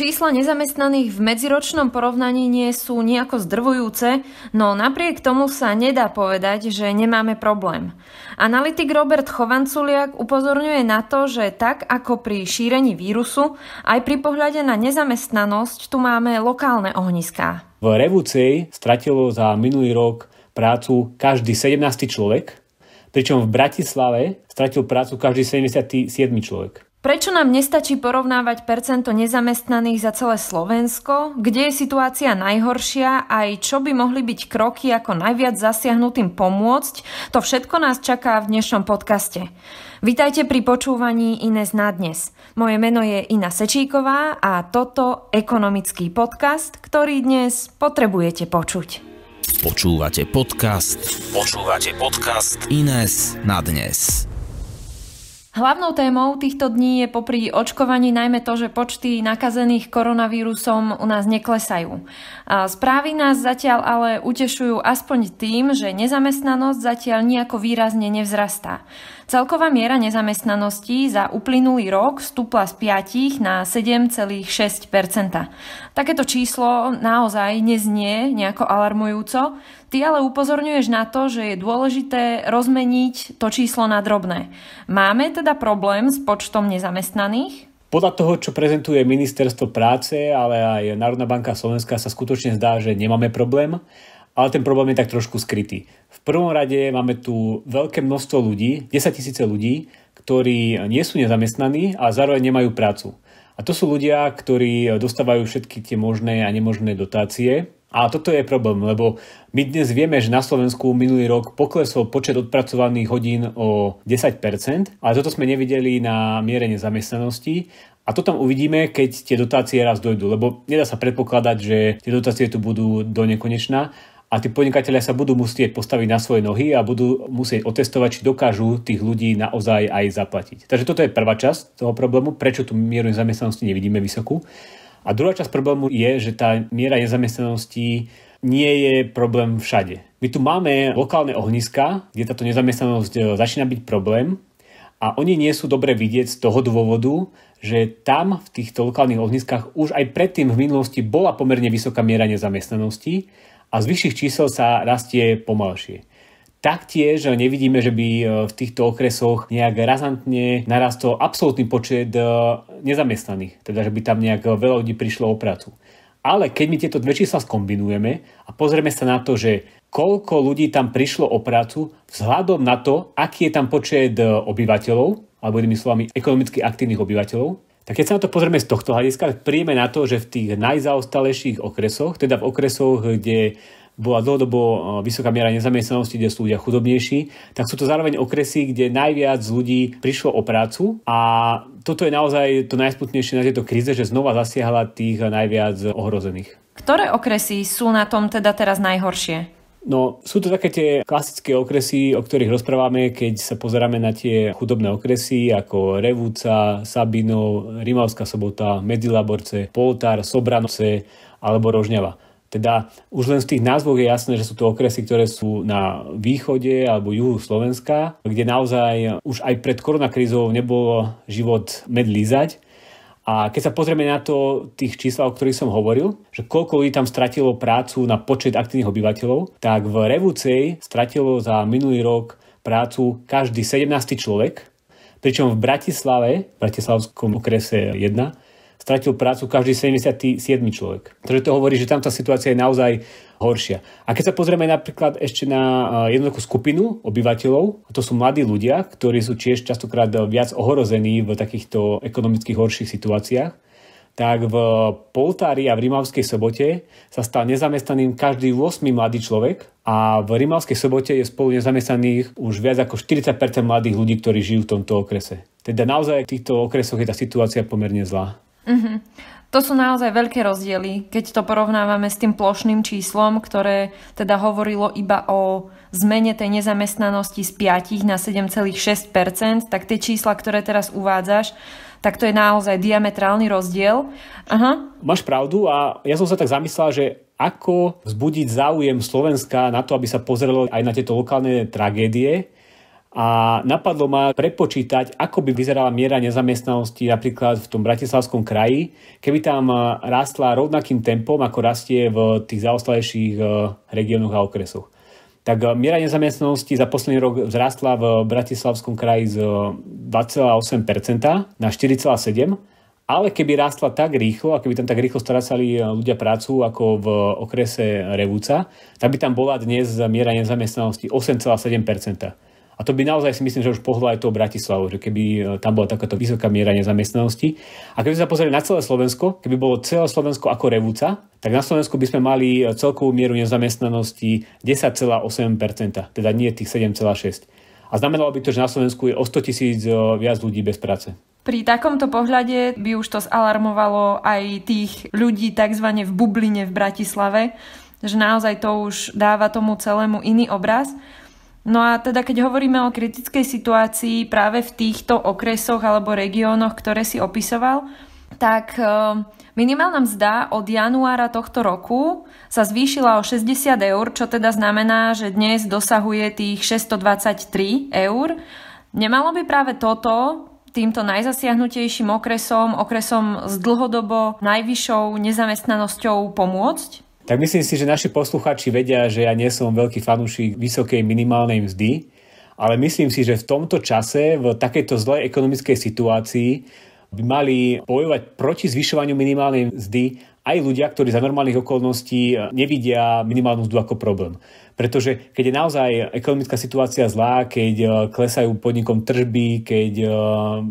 Čísla nezamestnaných v medziročnom porovnaní nie sú nejako zdrvujúce, no napriek tomu sa nedá povedať, že nemáme problém. Analytik Robert Chovanculiak upozorňuje na to, že tak ako pri šírení vírusu, aj pri pohľade na nezamestnanosť tu máme lokálne ohniská. V Revúcej stratilo za minulý rok prácu každý 17. človek, pričom v Bratislave stratil prácu každý 77. človek. Prečo nám nestačí porovnávať percento nezamestnaných za celé Slovensko? Kde je situácia najhoršia? Aj čo by mohli byť kroky, ako najviac zasiahnutým pomôcť? To všetko nás čaká v dnešnom podcaste. Vítajte pri počúvaní Ines na dnes. Moje meno je Ina Sečíková a toto ekonomický podcast, ktorý dnes potrebujete počuť. Počúvate podcast? Počúvate podcast Ines na dnes. Hlavnou témou týchto dní je popri očkovaní najmä to, že počty nakazených koronavírusom u nás neklesajú. správy nás zatiaľ ale utešujú aspoň tým, že nezamestnanosť zatiaľ nejako výrazne nevzrastá. Celková miera nezamestnanosti za uplynulý rok stúpla z 5 na 7,6 Takéto číslo naozaj neznie nejako alarmujúco, ty ale upozorňuješ na to, že je dôležité rozmeniť to číslo na drobné. Máme teda problém s počtom nezamestnaných? Podľa toho, čo prezentuje Ministerstvo práce, ale aj Národná banka Slovenska sa skutočne zdá, že nemáme problém, ale ten problém je tak trošku skrytý. V prvom rade máme tu veľké množstvo ľudí, 10 tisíce ľudí, ktorí nie sú nezamestnaní a zároveň nemajú prácu. A to sú ľudia, ktorí dostávajú všetky tie možné a nemožné dotácie. A toto je problém, lebo my dnes vieme, že na Slovensku minulý rok poklesol počet odpracovaných hodín o 10%, ale toto sme nevideli na miere nezamestnanosti a to tam uvidíme, keď tie dotácie raz dojdú, lebo nedá sa predpokladať, že tie dotácie tu budú do nekonečna a tí podnikatelia sa budú musieť postaviť na svoje nohy a budú musieť otestovať, či dokážu tých ľudí naozaj aj zaplatiť. Takže toto je prvá časť toho problému, prečo tú mieru nezamestnanosti nevidíme vysokú. A druhá časť problému je, že tá miera nezamestnanosti nie je problém všade. My tu máme lokálne ohniska, kde táto nezamestnanosť e, začína byť problém a oni nie sú dobre vidieť z toho dôvodu, že tam v týchto lokálnych ohniskách už aj predtým v minulosti bola pomerne vysoká miera nezamestnanosti a z vyšších čísel sa rastie pomalšie. Taktiež nevidíme, že by e, v týchto okresoch nejak razantne narastol absolútny počet e, nezamestnaných, teda že by tam nejak e, veľa ľudí prišlo o prácu. Ale keď my tieto dve čísla skombinujeme a pozrieme sa na to, že koľko ľudí tam prišlo o prácu vzhľadom na to, aký je tam počet obyvateľov, alebo inými slovami ekonomicky aktívnych obyvateľov, tak keď sa na to pozrieme z tohto hľadiska, príjeme na to, že v tých najzaostalejších okresoch, teda v okresoch, kde bola dlhodobo e, vysoká miera nezamestnanosti, kde sú ľudia chudobnejší, tak sú to zároveň okresy, kde najviac ľudí prišlo o prácu a toto je naozaj to najsputnejšie na tejto kríze, že znova zasiahla tých najviac ohrozených. Ktoré okresy sú na tom teda teraz najhoršie? No, sú to také tie klasické okresy, o ktorých rozprávame, keď sa pozeráme na tie chudobné okresy ako Revúca, Sabinov, Rimavská sobota, Medzilaborce, Poltár, Sobranovce alebo Rožňava. Teda už len z tých názvov je jasné, že sú to okresy, ktoré sú na východe alebo juhu Slovenska, kde naozaj už aj pred koronakrízou nebolo život med lízať a keď sa pozrieme na to tých čísla, o ktorých som hovoril, že koľko ľudí tam stratilo prácu na počet aktívnych obyvateľov, tak v Revúcej stratilo za minulý rok prácu každý 17. človek, pričom v Bratislave, v Bratislavskom okrese 1, stratil prácu každý 77. človek. Takže to hovorí, že tam tá situácia je naozaj horšia. A keď sa pozrieme napríklad ešte na e, jednoduchú skupinu obyvateľov, to sú mladí ľudia, ktorí sú tiež častokrát viac ohrození v takýchto ekonomicky horších situáciách, tak v Poltári a v Rimavskej sobote sa stal nezamestnaným každý 8 mladý človek a v Rimavskej sobote je spolu nezamestnaných už viac ako 40% mladých ľudí, ktorí žijú v tomto okrese. Teda naozaj v týchto okresoch je tá situácia pomerne zlá. Mm-hmm. To sú naozaj veľké rozdiely, keď to porovnávame s tým plošným číslom, ktoré teda hovorilo iba o zmene tej nezamestnanosti z 5 na 7,6 tak tie čísla, ktoré teraz uvádzaš, tak to je naozaj diametrálny rozdiel. Aha. Máš pravdu a ja som sa tak zamyslela, že ako vzbudiť záujem Slovenska na to, aby sa pozrelo aj na tieto lokálne tragédie, a napadlo ma prepočítať, ako by vyzerala miera nezamestnanosti napríklad v tom bratislavskom kraji, keby tam e, rastla rovnakým tempom, ako rastie v tých zaostalejších e, regiónoch a okresoch. Tak e, miera nezamestnanosti za posledný rok vzrástla v bratislavskom kraji z 2,8% na 4,7%, ale keby rástla tak rýchlo a keby tam tak rýchlo strácali ľudia prácu ako v okrese Revúca, tak by tam bola dnes miera nezamestnanosti 8,7%. A to by naozaj si myslím, že už pohlo aj toho Bratislavu, že keby e, tam bola takáto vysoká miera nezamestnanosti. A keby sme sa pozreli na celé Slovensko, keby bolo celé Slovensko ako revúca, tak na Slovensku by sme mali e, celkovú mieru nezamestnanosti 10,8%, teda nie tých 7,6%. A znamenalo by to, že na Slovensku je o 100 tisíc e, viac ľudí bez práce. Pri takomto pohľade by už to zalarmovalo aj tých ľudí tzv. v bubline v Bratislave, že naozaj to už dáva tomu celému iný obraz. No a teda keď hovoríme o kritickej situácii práve v týchto okresoch alebo regiónoch, ktoré si opisoval, tak e, minimálna mzda od januára tohto roku sa zvýšila o 60 eur, čo teda znamená, že dnes dosahuje tých 623 eur. Nemalo by práve toto týmto najzasiahnutejším okresom, okresom s dlhodobo najvyššou nezamestnanosťou pomôcť? Tak myslím si, že naši posluchači vedia, že ja nie som veľký fanúšik vysokej minimálnej mzdy, ale myslím si, že v tomto čase, v takejto zlej ekonomickej situácii by mali bojovať proti zvyšovaniu minimálnej mzdy aj ľudia, ktorí za normálnych okolností nevidia minimálnu mzdu ako problém. Pretože keď je naozaj ekonomická situácia zlá, keď eh, klesajú podnikom tržby, keď eh,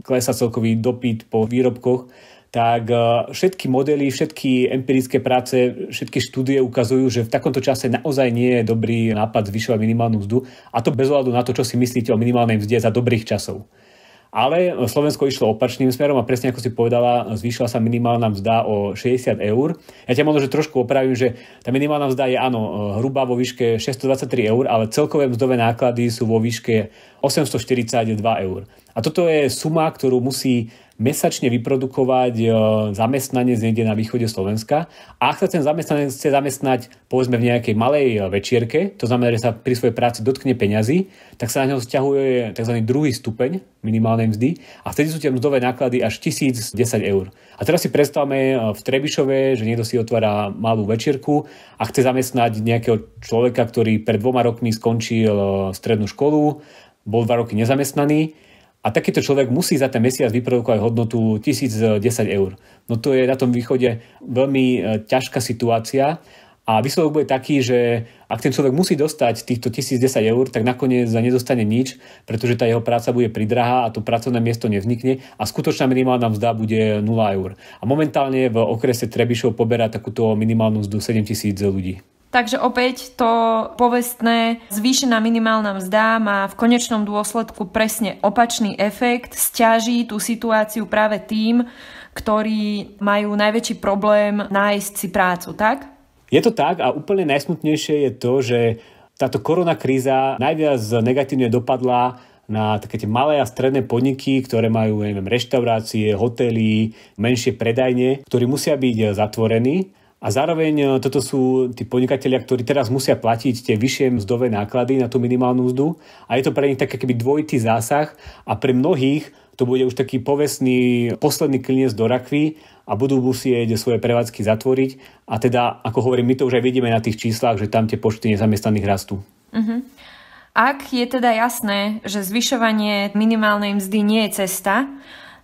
klesá celkový dopyt po výrobkoch, tak e, všetky modely, všetky empirické práce, všetky štúdie ukazujú, že v takomto čase naozaj nie je dobrý nápad zvyšovať minimálnu mzdu a to bez ohľadu na to, čo si myslíte o minimálnej mzde za dobrých časov. Ale Slovensko išlo opačným smerom a presne ako si povedala, zvýšila sa minimálna mzda o 60 eur. Ja ťa možno že trošku opravím, že tá minimálna mzda je áno hruba vo výške 623 eur, ale celkové mzdové náklady sú vo výške 842 eur. A toto je suma, ktorú musí mesačne vyprodukovať e, zamestnanec niekde na východe Slovenska. A ak sa ten zamestnanec chce zamestnať povedzme v nejakej malej e, večierke, to znamená, že sa pri svojej práci dotkne peňazí, tak sa na neho vzťahuje tzv. druhý stupeň minimálnej mzdy a vtedy sú tie mzdové náklady až 1010 eur. A teraz si predstavme e, v Trebišove, že niekto si otvára malú večierku a chce zamestnať nejakého človeka, ktorý pred dvoma rokmi skončil strednú školu, bol dva roky nezamestnaný a takýto človek musí za ten mesiac vyprodukovať hodnotu 1010 eh, eur. No to je na tom východe veľmi eh, ťažká situácia a výsledok bude taký, že ak ten človek musí dostať týchto 1010 eur, tak nakoniec nedostane nič, pretože tá jeho práca bude pridrahá a to pracovné miesto nevznikne a skutočná minimálna mzda bude 0 eur. A momentálne v okrese Trebišov poberá takúto minimálnu mzdu 7000 ľudí. Takže opäť to povestné zvýšená minimálna mzda má v konečnom dôsledku presne opačný efekt, stiaží tú situáciu práve tým, ktorí majú najväčší problém nájsť si prácu, tak? Je to tak a úplne najsmutnejšie je to, že táto korona kríza najviac negatívne dopadla na také tie malé a stredné podniky, ktoré majú neviem, reštaurácie, hotely, menšie predajne, ktorí musia byť zatvorení a zároveň e, toto sú tí podnikatelia, ktorí teraz musia platiť tie vyššie mzdové náklady na tú minimálnu mzdu a je to pre nich taký keby dvojitý zásah a pre mnohých to bude už taký povestný posledný kliniec do rakvy a budú musieť svoje prevádzky zatvoriť. A teda, ako hovorím, my to už aj vidíme na tých číslach, že tam tie počty nezamestnaných rastú. Uh-huh. Ak je teda jasné, že zvyšovanie minimálnej mzdy nie je cesta,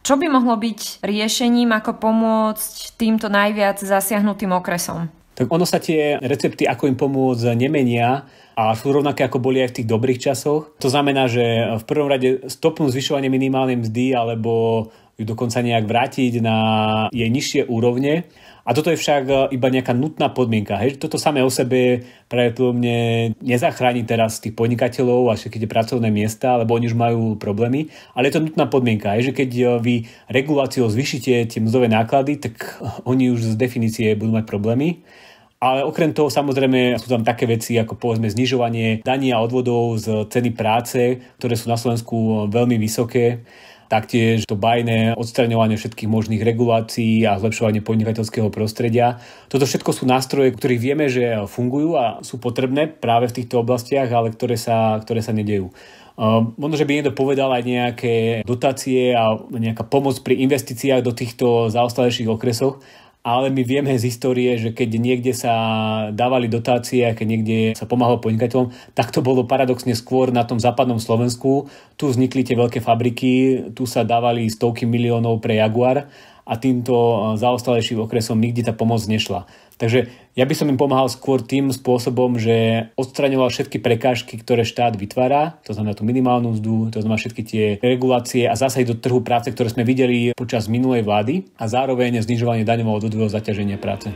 čo by mohlo byť riešením, ako pomôcť týmto najviac zasiahnutým okresom? Tak ono sa tie recepty, ako im pomôcť, nemenia a sú rovnaké, ako boli aj v tých dobrých časoch. To znamená, že v prvom rade stopnú zvyšovanie minimálnej mzdy alebo ju dokonca nejak vrátiť na jej nižšie úrovne a toto je však e, iba nejaká nutná podmienka. Hej? Toto samé o sebe pravdepodobne nezachráni teraz tých podnikateľov a všetky tie pracovné miesta, lebo oni už majú problémy. Ale je to nutná podmienka. Hej? Že keď e, vy reguláciou zvyšíte tie mzdové náklady, tak e, oni už z definície budú mať problémy. Ale okrem toho samozrejme sú tam také veci ako povedzme znižovanie daní a odvodov z ceny práce, ktoré sú na Slovensku veľmi vysoké taktiež to bajné odstraňovanie všetkých možných regulácií a zlepšovanie podnikateľského prostredia. Toto všetko sú nástroje, ktorých vieme, že fungujú a sú potrebné práve v týchto oblastiach, ale ktoré sa, ktoré sa nedejú. Ehm, možno, že by niekto povedal aj nejaké dotácie a nejaká pomoc pri investíciách do týchto zaostalejších okresoch, ale my vieme z histórie, že keď niekde sa dávali dotácie, keď niekde sa pomáhalo podnikateľom, tak to bolo paradoxne skôr na tom západnom Slovensku. Tu vznikli tie veľké fabriky, tu sa dávali stovky miliónov pre Jaguar a týmto e, zaostalejším okresom nikdy tá pomoc nešla. Takže ja by som im pomáhal skôr tým spôsobom, že odstraňoval všetky prekážky, ktoré štát vytvára, to znamená tú minimálnu mzdu, to znamená všetky tie regulácie a zásahy do trhu práce, ktoré sme videli počas minulej vlády a zároveň znižovanie daňového odvodového zaťaženia práce.